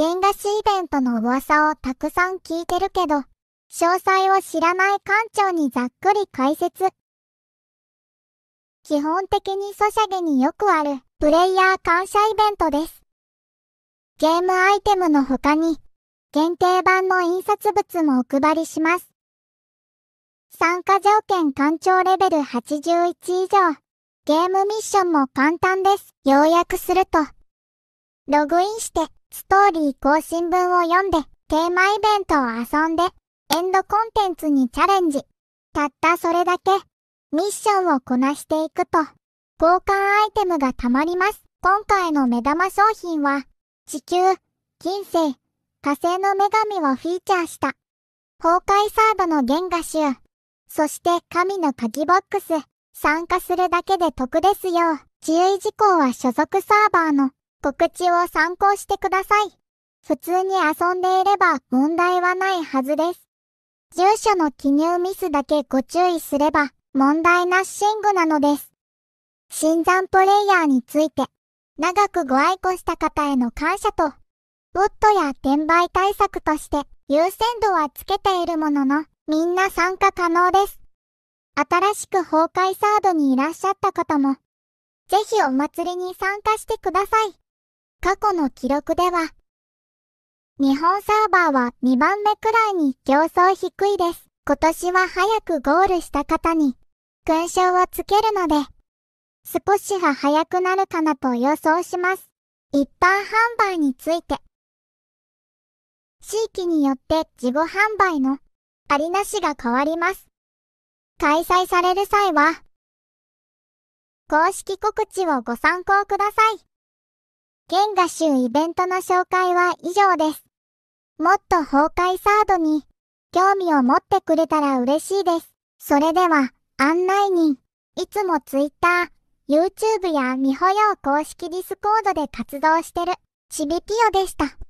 原画師イベントの噂をたくさん聞いてるけど、詳細を知らない館長にざっくり解説。基本的にソシャゲによくあるプレイヤー感謝イベントです。ゲームアイテムの他に、限定版の印刷物もお配りします。参加条件館長レベル81以上。ゲームミッションも簡単です。要約すると、ログインして、ストーリー更新文を読んで、テーマイベントを遊んで、エンドコンテンツにチャレンジ。たったそれだけ、ミッションをこなしていくと、交換アイテムが溜まります。今回の目玉商品は、地球、金星、火星の女神をフィーチャーした。崩壊サードの原画集。そして神の鍵ボックス。参加するだけで得ですよ。注意事項は所属サーバーの告知を参考してください。普通に遊んでいれば問題はないはずです。住所の記入ミスだけご注意すれば問題なッシングなのです。新参プレイヤーについて、長くご愛顧した方への感謝と、ボットや転売対策として優先度はつけているものの、みんな参加可能です。新しく崩壊サードにいらっしゃった方も、ぜひお祭りに参加してください。過去の記録では、日本サーバーは2番目くらいに競争低いです。今年は早くゴールした方に勲章をつけるので、少しは早くなるかなと予想します。一般販売について。地域によって事後販売のありなしが変わります。開催される際は、公式告知をご参考ください。県が旬イベントの紹介は以上です。もっと崩壊サードに興味を持ってくれたら嬉しいです。それでは案内人、いつも Twitter、YouTube やみほよう公式ディスコードで活動してるちびぴよでした。